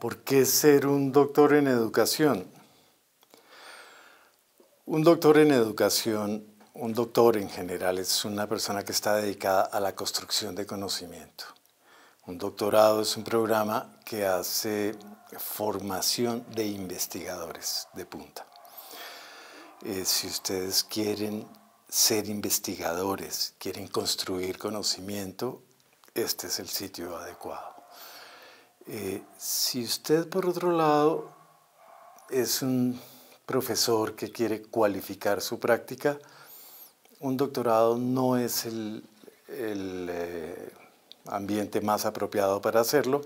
¿por qué ser un doctor en educación? Un doctor en educación, un doctor en general, es una persona que está dedicada a la construcción de conocimiento. Un doctorado es un programa que hace formación de investigadores de punta. Eh, si ustedes quieren ser investigadores, quieren construir conocimiento, este es el sitio adecuado. Eh, si usted, por otro lado, es un profesor que quiere cualificar su práctica, un doctorado no es el, eh, ambiente más apropiado para hacerlo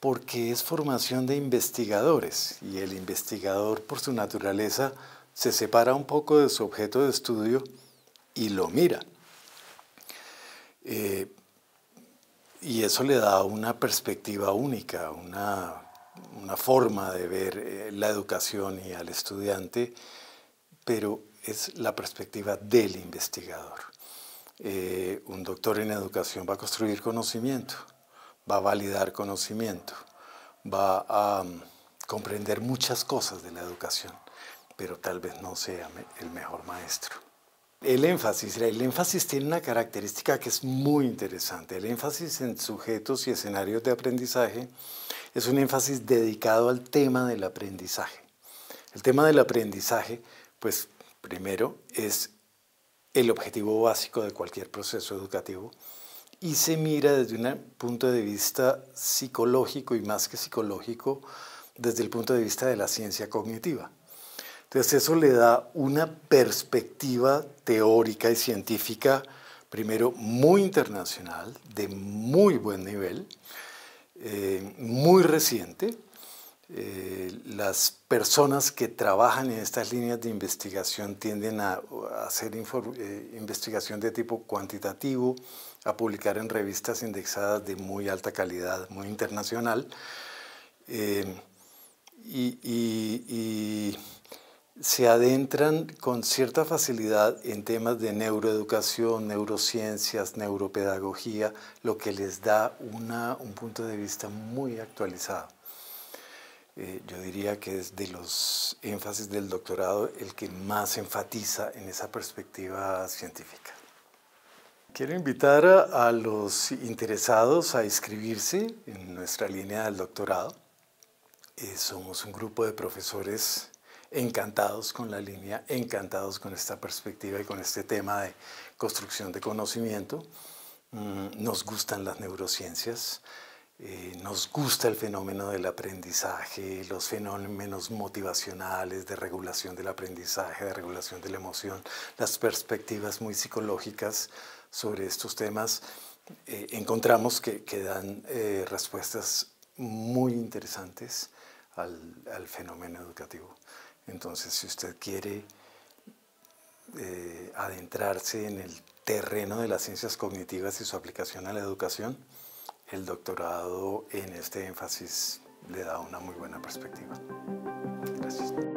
porque es formación de investigadores y el investigador por su naturaleza se separa un poco de su objeto de estudio y lo mira. Eh, y eso le da una perspectiva única, una, forma de ver eh, la educación y al estudiante, pero es la perspectiva del investigador. Eh, un doctor en educación va a construir conocimiento, va a validar conocimiento, va a mm, comprender muchas cosas de la educación, pero tal vez no sea el mejor maestro. El énfasis, el énfasis tiene una característica que es muy interesante. El énfasis en sujetos y escenarios de aprendizaje es un énfasis dedicado al tema del aprendizaje. El tema del aprendizaje, pues primero es el objetivo básico de cualquier proceso educativo y se mira desde un punto de vista psicológico y más que psicológico, desde el punto de vista de la ciencia cognitiva. Entonces eso le da una perspectiva teórica y científica, primero, muy internacional, de muy buen nivel, eh, muy reciente. Eh, las personas que trabajan en estas líneas de investigación tienden a, hacer eh, investigación de tipo cuantitativo, a publicar en revistas indexadas de muy alta calidad, muy internacional. y se adentran con cierta facilidad en temas de neuroeducación, neurociencias, neuropedagogía, lo que les da un punto de vista muy actualizado. Eh, yo diría que es de los énfasis del doctorado el que más enfatiza en esa perspectiva científica. Quiero invitar a, los interesados a inscribirse en nuestra línea del doctorado. Eh, somos un grupo de profesores encantados con la línea, encantados con esta perspectiva y con este tema de construcción de conocimiento. Mm, nos gustan las neurociencias, eh, nos gusta el fenómeno del aprendizaje, los fenómenos motivacionales de regulación del aprendizaje, de regulación de la emoción, las perspectivas muy psicológicas sobre estos temas. Eh, encontramos que, dan eh, respuestas muy interesantes al fenómeno educativo. Entonces, si usted quiere eh, adentrarse en el terreno de las ciencias cognitivas y su aplicación a la educación, el doctorado en este énfasis le da una muy buena perspectiva. Gracias.